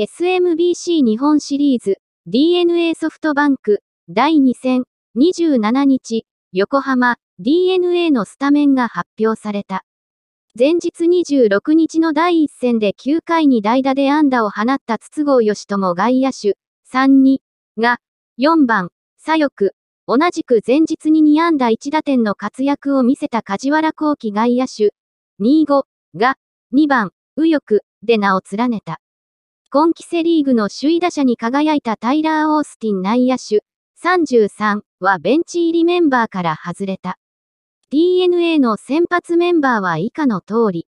SMBC 日本シリーズ DNA ソフトバンク第2戦27日横浜 DNA のスタメンが発表された。前日26日の第1戦で9回に代打で安打を放った筒香義友外野手32が4番左翼同じく前日に2安打1打点の活躍を見せた梶原幸輝外野手25が2番右翼で名を連ねた。今季セリーグの首位打者に輝いたタイラー・オースティン内野手33はベンチ入りメンバーから外れた。DNA の先発メンバーは以下の通り。